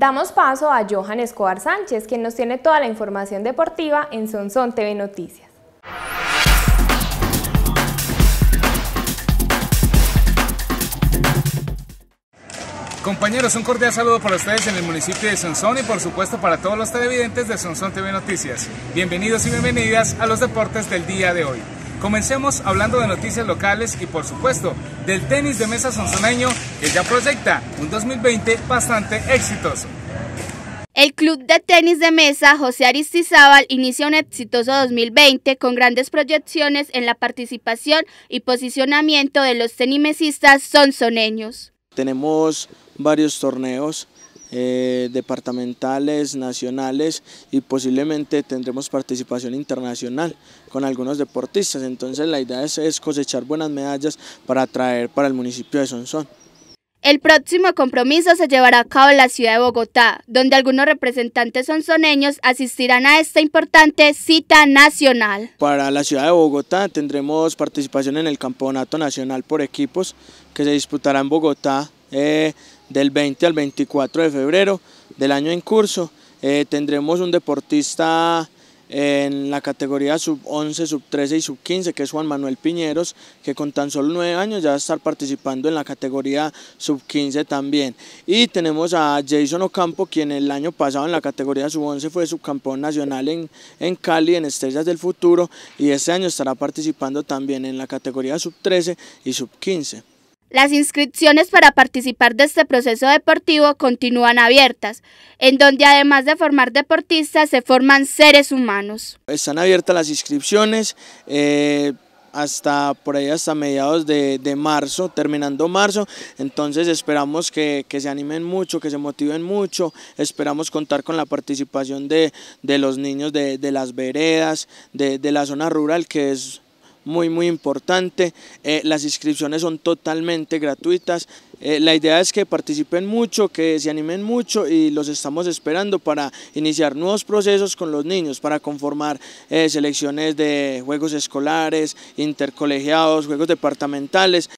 Damos paso a Johan Escobar Sánchez, quien nos tiene toda la información deportiva en Sonson TV Noticias. Compañeros, un cordial saludo para ustedes en el municipio de Sonsón y por supuesto para todos los televidentes de Sonsón TV Noticias. Bienvenidos y bienvenidas a los deportes del día de hoy. Comencemos hablando de noticias locales y por supuesto del tenis de mesa sonsoneño que ya proyecta un 2020 bastante exitoso. El Club de Tenis de Mesa José Aristizábal inicia un exitoso 2020 con grandes proyecciones en la participación y posicionamiento de los tenimesistas sonzoneños. Tenemos varios torneos eh, departamentales, nacionales y posiblemente tendremos participación internacional con algunos deportistas. Entonces la idea es, cosechar buenas medallas para traer para el municipio de Sonsón. El próximo compromiso se llevará a cabo en la ciudad de Bogotá, donde algunos representantes sonsoneños asistirán a esta importante cita nacional. Para la ciudad de Bogotá tendremos participación en el Campeonato Nacional por Equipos, que se disputará en Bogotá eh, del 20 al 24 de febrero del año en curso. Eh, tendremos un deportista en la categoría sub 11, sub 13 y sub 15, que es Juan Manuel Piñeros, que con tan solo 9 años ya va a estar participando en la categoría sub 15 también. Y tenemos a Jason Ocampo, quien el año pasado en la categoría sub 11 fue subcampeón nacional en, en Cali, en Estrellas del Futuro, y este año estará participando también en la categoría sub 13 y sub 15. Las inscripciones para participar de este proceso deportivo continúan abiertas, en donde además de formar deportistas se forman seres humanos. Están abiertas las inscripciones eh, hasta por ahí hasta mediados de, marzo, terminando marzo, entonces esperamos que, se animen mucho, que se motiven mucho, esperamos contar con la participación de, los niños de las veredas, de la zona rural que es muy muy importante. Eh, las inscripciones son totalmente gratuitas. Eh, la idea es que participen mucho, que se animen mucho y los estamos esperando para iniciar nuevos procesos con los niños, para conformar eh, selecciones de juegos escolares, intercolegiados, juegos departamentales